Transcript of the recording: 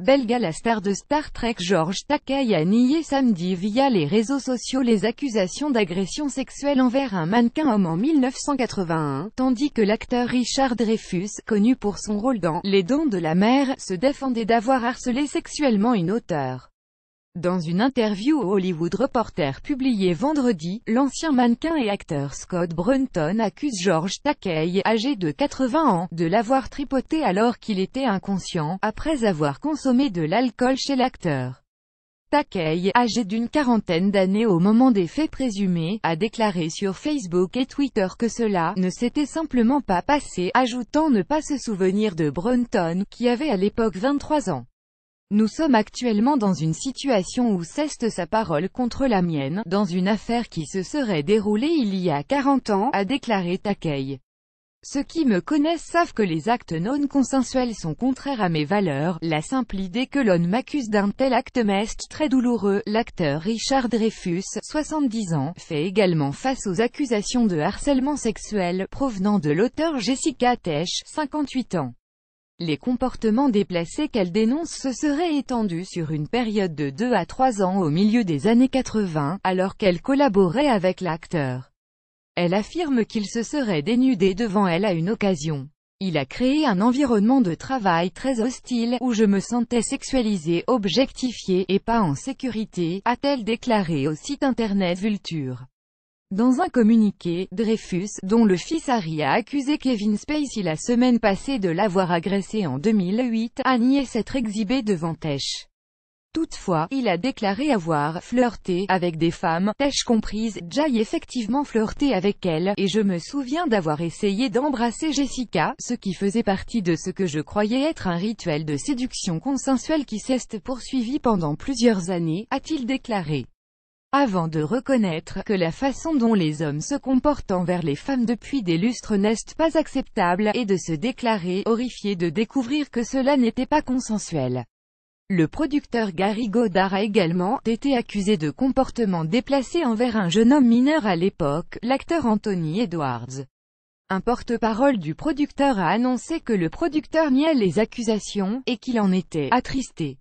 Belga la star de Star Trek George Takei a nié samedi via les réseaux sociaux les accusations d'agression sexuelle envers un mannequin homme en 1981, tandis que l'acteur Richard Dreyfus, connu pour son rôle dans « Les dons de la mer », se défendait d'avoir harcelé sexuellement une auteure. Dans une interview au Hollywood Reporter publiée vendredi, l'ancien mannequin et acteur Scott Brunton accuse George Takei, âgé de 80 ans, de l'avoir tripoté alors qu'il était inconscient, après avoir consommé de l'alcool chez l'acteur. Takei, âgé d'une quarantaine d'années au moment des faits présumés, a déclaré sur Facebook et Twitter que cela ne s'était simplement pas passé, ajoutant ne pas se souvenir de Brunton, qui avait à l'époque 23 ans. Nous sommes actuellement dans une situation où ceste sa parole contre la mienne, dans une affaire qui se serait déroulée il y a 40 ans, a déclaré Takei. Ceux qui me connaissent savent que les actes non consensuels sont contraires à mes valeurs, la simple idée que l'on m'accuse d'un tel acte m'est très douloureux. L'acteur Richard Dreyfus, 70 ans, fait également face aux accusations de harcèlement sexuel, provenant de l'auteur Jessica Tesh, 58 ans. Les comportements déplacés qu'elle dénonce se seraient étendus sur une période de 2 à 3 ans au milieu des années 80, alors qu'elle collaborait avec l'acteur. Elle affirme qu'il se serait dénudé devant elle à une occasion. Il a créé un environnement de travail très hostile, où je me sentais sexualisée, objectifiée, et pas en sécurité, a-t-elle déclaré au site internet Vulture. Dans un communiqué, Dreyfus, dont le fils Harry a accusé Kevin Spacey la semaine passée de l'avoir agressé en 2008, a nié s'être exhibé devant Tesh. Toutefois, il a déclaré avoir « flirté » avec des femmes, Tesh comprise, Jai effectivement flirté avec elle, et je me souviens d'avoir essayé d'embrasser Jessica, ce qui faisait partie de ce que je croyais être un rituel de séduction consensuelle qui s'est poursuivi pendant plusieurs années, a-t-il déclaré avant de reconnaître que la façon dont les hommes se comportent envers les femmes depuis des lustres n'est pas acceptable, et de se déclarer horrifié de découvrir que cela n'était pas consensuel. Le producteur Gary Godard a également été accusé de comportement déplacé envers un jeune homme mineur à l'époque, l'acteur Anthony Edwards. Un porte-parole du producteur a annoncé que le producteur niait les accusations, et qu'il en était « attristé ».